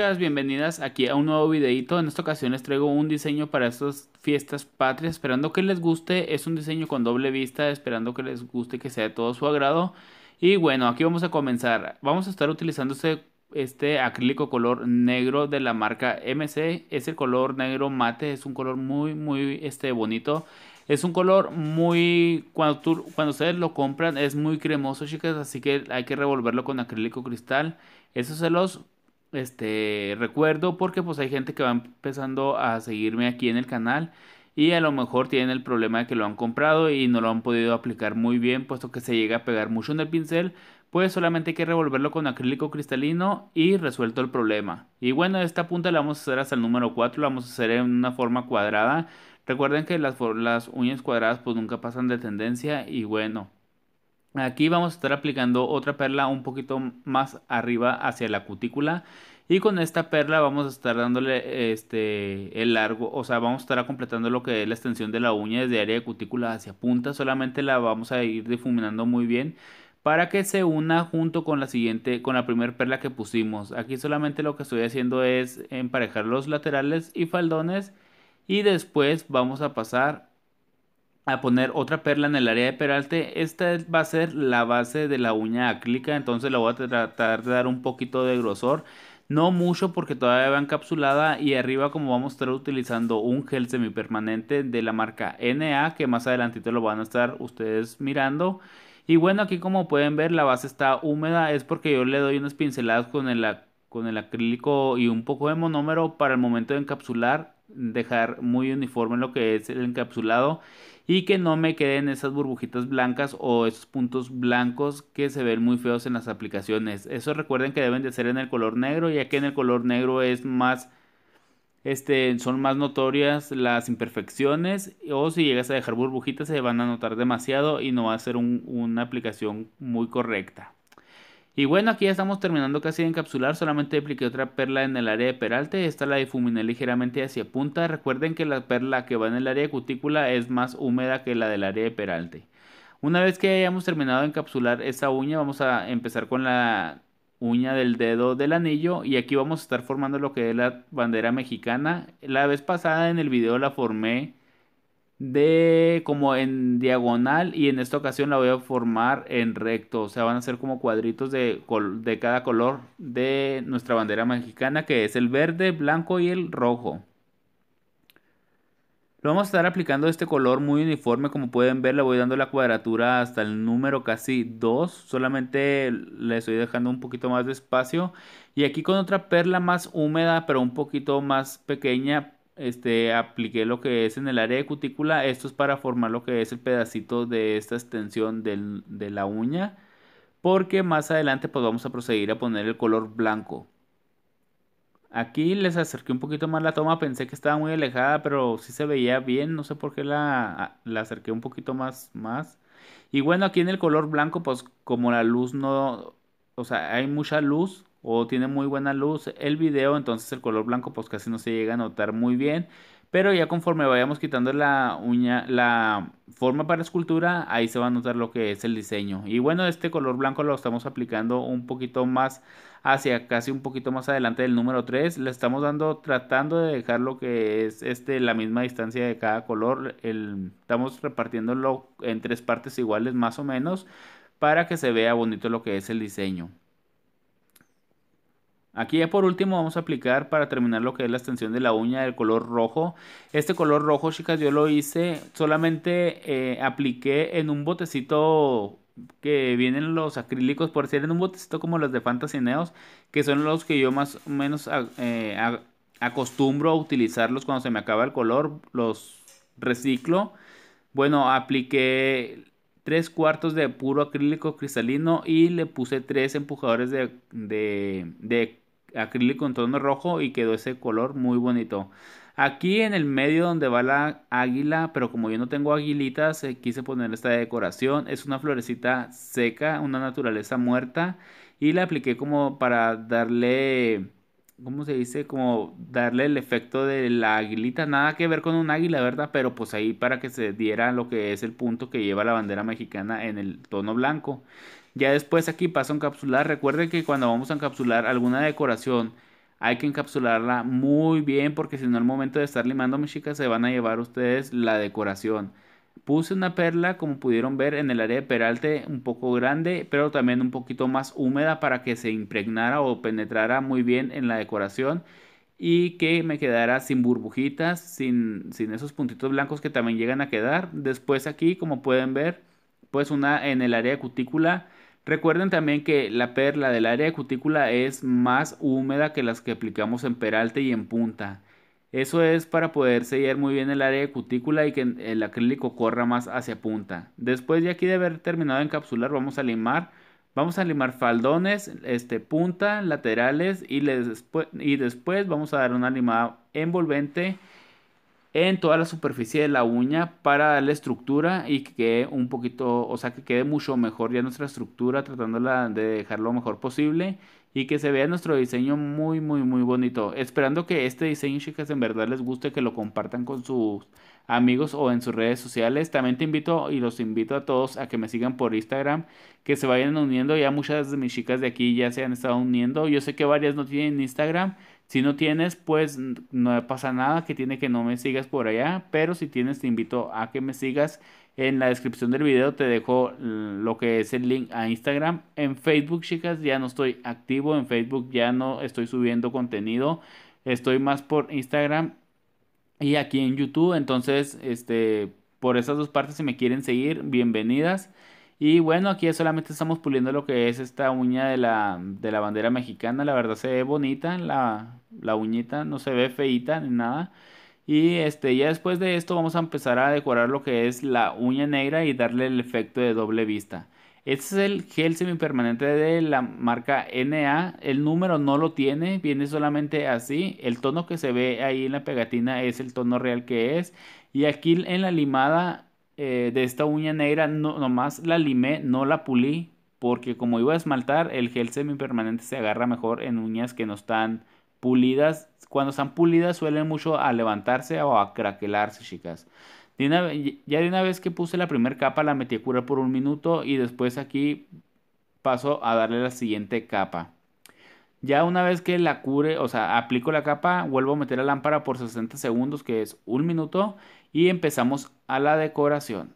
chicas, bienvenidas aquí a un nuevo videito. En esta ocasión les traigo un diseño para estas fiestas patrias, esperando que les guste. Es un diseño con doble vista, esperando que les guste, que sea de todo su agrado. Y bueno, aquí vamos a comenzar. Vamos a estar utilizando este, este acrílico color negro de la marca MC. Es el color negro mate, es un color muy, muy este, bonito. Es un color muy. Cuando, cuando ustedes lo compran, es muy cremoso, chicas. Así que hay que revolverlo con acrílico cristal. Eso se los este recuerdo porque pues hay gente que va empezando a seguirme aquí en el canal y a lo mejor tienen el problema de que lo han comprado y no lo han podido aplicar muy bien puesto que se llega a pegar mucho en el pincel pues solamente hay que revolverlo con acrílico cristalino y resuelto el problema y bueno esta punta la vamos a hacer hasta el número 4 la vamos a hacer en una forma cuadrada recuerden que las, las uñas cuadradas pues nunca pasan de tendencia y bueno Aquí vamos a estar aplicando otra perla un poquito más arriba hacia la cutícula. Y con esta perla vamos a estar dándole este, el largo, o sea, vamos a estar completando lo que es la extensión de la uña desde área de cutícula hacia punta. Solamente la vamos a ir difuminando muy bien para que se una junto con la siguiente, con la primera perla que pusimos. Aquí solamente lo que estoy haciendo es emparejar los laterales y faldones y después vamos a pasar a poner otra perla en el área de peralte. Esta va a ser la base de la uña acrílica, entonces la voy a tratar de dar un poquito de grosor. No mucho porque todavía va encapsulada y arriba como vamos a estar utilizando un gel semipermanente de la marca NA que más adelantito lo van a estar ustedes mirando. Y bueno aquí como pueden ver la base está húmeda es porque yo le doy unas pinceladas con el, con el acrílico y un poco de monómero para el momento de encapsular dejar muy uniforme lo que es el encapsulado y que no me queden esas burbujitas blancas o esos puntos blancos que se ven muy feos en las aplicaciones. Eso recuerden que deben de ser en el color negro, ya que en el color negro es más este, son más notorias las imperfecciones o si llegas a dejar burbujitas se van a notar demasiado y no va a ser una aplicación muy correcta. Y bueno, aquí ya estamos terminando casi de encapsular, solamente apliqué otra perla en el área de peralte, esta la difuminé ligeramente hacia punta, recuerden que la perla que va en el área de cutícula es más húmeda que la del área de peralte. Una vez que hayamos terminado de encapsular esa uña, vamos a empezar con la uña del dedo del anillo y aquí vamos a estar formando lo que es la bandera mexicana. La vez pasada en el video la formé de como en diagonal y en esta ocasión la voy a formar en recto, o sea, van a ser como cuadritos de, de cada color de nuestra bandera mexicana que es el verde, blanco y el rojo. Lo vamos a estar aplicando este color muy uniforme, como pueden ver le voy dando la cuadratura hasta el número casi 2, solamente le estoy dejando un poquito más de espacio. Y aquí con otra perla más húmeda, pero un poquito más pequeña, este, apliqué lo que es en el área de cutícula. Esto es para formar lo que es el pedacito de esta extensión de la uña. Porque más adelante pues vamos a proceder a poner el color blanco. Aquí les acerqué un poquito más la toma, pensé que estaba muy alejada, pero sí se veía bien, no sé por qué la, acerqué un poquito más, más. Y bueno, aquí en el color blanco, pues como la luz no, o sea, hay mucha luz, o tiene muy buena luz el video, entonces el color blanco pues casi no se llega a notar muy bien. Pero ya conforme vayamos quitando la uña, la forma para escultura, ahí se va a notar lo que es el diseño. Y bueno, este color blanco lo estamos aplicando un poquito más hacia casi un poquito más adelante del número 3. Le estamos dando, tratando de dejar lo que es este, la misma distancia de cada color. El, estamos repartiéndolo en tres partes iguales más o menos para que se vea bonito lo que es el diseño. Aquí ya por último vamos a aplicar para terminar lo que es la extensión de la uña del color rojo. Este color rojo, chicas, yo lo hice, solamente eh, apliqué en un botecito que vienen los acrílicos, por decir, en un botecito como los de Neo's, que son los que yo más o menos eh, acostumbro a utilizarlos cuando se me acaba el color, los reciclo. Bueno, apliqué 3 cuartos de puro acrílico cristalino y le puse tres empujadores de, de, de acrílico en tono rojo y quedó ese color muy bonito. Aquí en el medio donde va la águila, pero como yo no tengo aguilitas, eh, quise poner esta decoración. Es una florecita seca, una naturaleza muerta. Y la apliqué como para darle ¿cómo se dice? Como darle el efecto de la aguilita, nada que ver con un águila, ¿verdad? Pero pues ahí para que se diera lo que es el punto que lleva la bandera mexicana en el tono blanco. Ya después aquí pasa a encapsular, recuerden que cuando vamos a encapsular alguna decoración, hay que encapsularla muy bien porque si no al momento de estar limando, mis chicas, se van a llevar ustedes la decoración. Puse una perla, como pudieron ver, en el área de peralte un poco grande, pero también un poquito más húmeda para que se impregnara o penetrara muy bien en la decoración y que me quedara sin burbujitas, sin, sin esos puntitos blancos que también llegan a quedar. Después aquí, como pueden ver, pues una en el área de cutícula. Recuerden también que la perla del área de cutícula es más húmeda que las que aplicamos en peralte y en punta. Eso es para poder sellar muy bien el área de cutícula y que el acrílico corra más hacia punta. Después de aquí de haber terminado de encapsular, vamos a limar. Vamos a limar faldones, este, punta, laterales y, y después vamos a dar una limada envolvente en toda la superficie de la uña para darle estructura y que quede un poquito, o sea, que quede mucho mejor ya nuestra estructura, tratándola de dejar lo mejor posible y que se vea nuestro diseño muy, muy, muy bonito. Esperando que este diseño, chicas, en verdad les guste, que lo compartan con sus amigos o en sus redes sociales. También te invito y los invito a todos a que me sigan por Instagram, que se vayan uniendo. Ya muchas de mis chicas de aquí ya se han estado uniendo. Yo sé que varias no tienen Instagram. Si no tienes, pues no pasa nada, que tiene que no me sigas por allá. Pero si tienes, te invito a que me sigas en la descripción del video te dejo lo que es el link a Instagram. En Facebook, chicas, ya no estoy activo. En Facebook ya no estoy subiendo contenido. Estoy más por Instagram y aquí en YouTube. Entonces, este, por esas dos partes, si me quieren seguir, bienvenidas. Y bueno, aquí solamente estamos puliendo lo que es esta uña de la, bandera mexicana. La verdad se ve bonita, la, la uñita no se ve feita ni nada. Y este, ya después de esto vamos a empezar a decorar lo que es la uña negra y darle el efecto de doble vista. Este es el gel semipermanente de la marca NA. El número no lo tiene, viene solamente así. El tono que se ve ahí en la pegatina es el tono real que es. Y aquí en la limada eh, de esta uña negra, no, nomás la limé, no la pulí. Porque como iba a esmaltar, el gel semipermanente se agarra mejor en uñas que no están pulidas, cuando están pulidas suelen mucho a levantarse o a craquelarse, chicas. ya de una vez que puse la primera capa la metí a curar por un minuto y después aquí paso a darle la siguiente capa. Ya una vez que la cure, o sea, aplico la capa, vuelvo a meter la lámpara por 60 segundos, que es un minuto, y empezamos a la decoración.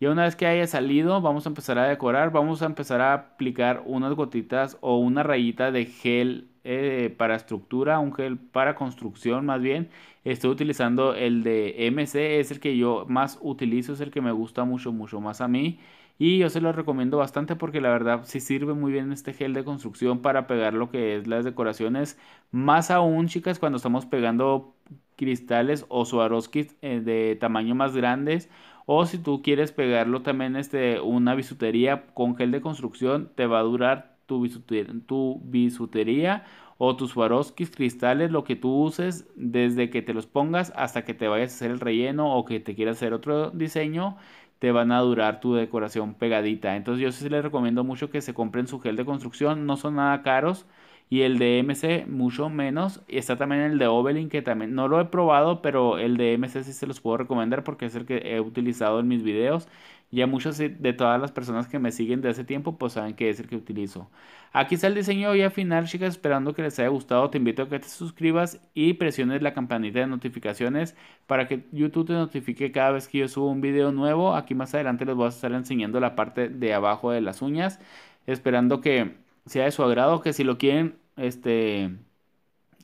Y una vez que haya salido, vamos a empezar a decorar, vamos a empezar a aplicar unas gotitas o una rayita de gel eh, para estructura, un gel para construcción más bien. Estoy utilizando el de MC, es el que yo más utilizo, es el que me gusta mucho, mucho más a mí. Y yo se lo recomiendo bastante porque la verdad sí sirve muy bien este gel de construcción para pegar lo que es las decoraciones. Más aún, chicas, cuando estamos pegando cristales o suaroskis eh, de tamaño más grandes o si tú quieres pegarlo también este, una bisutería con gel de construcción, te va a durar tu bisutería, tu bisutería o tus Waroskis, cristales, lo que tú uses, desde que te los pongas hasta que te vayas a hacer el relleno o que te quieras hacer otro diseño, te van a durar tu decoración pegadita. Entonces yo sí les recomiendo mucho que se compren su gel de construcción, no son nada caros. Y el de MC mucho menos. Y está también el de ovelin que también no lo he probado, pero el de MC sí se los puedo recomendar porque es el que he utilizado en mis videos. Ya muchas de todas las personas que me siguen de hace tiempo, pues saben que es el que utilizo. Aquí está el diseño al final, chicas. Esperando que les haya gustado, te invito a que te suscribas y presiones la campanita de notificaciones para que YouTube te notifique cada vez que yo subo un video nuevo. Aquí más adelante les voy a estar enseñando la parte de abajo de las uñas. Esperando que sea de su agrado, que si lo quieren, este,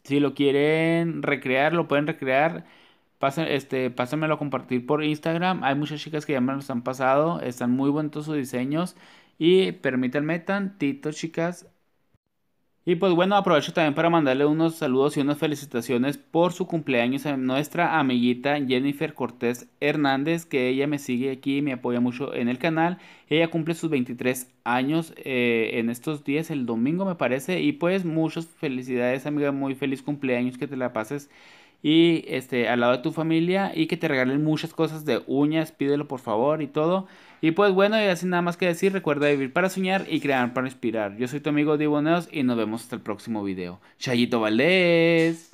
si lo quieren recrear, lo pueden recrear. Pasen, este, pásenmelo a compartir por Instagram. Hay muchas chicas que ya me los han pasado. Están muy buenos sus diseños. Y permítanme tantito, chicas. Y pues bueno, aprovecho también para mandarle unos saludos y unas felicitaciones por su cumpleaños a nuestra amiguita Jennifer Cortés Hernández, que ella me sigue aquí, y me apoya mucho en el canal. Ella cumple sus 23 años eh, en estos días, el domingo me parece. Y pues muchas felicidades amiga, muy feliz cumpleaños, que te la pases y este, al lado de tu familia y que te regalen muchas cosas de uñas, pídelo por favor y todo. Y pues bueno, ya sin nada más que decir, recuerda vivir para soñar y crear para inspirar. Yo soy tu amigo Diboneos y nos vemos hasta el próximo video. Chayito Valdés.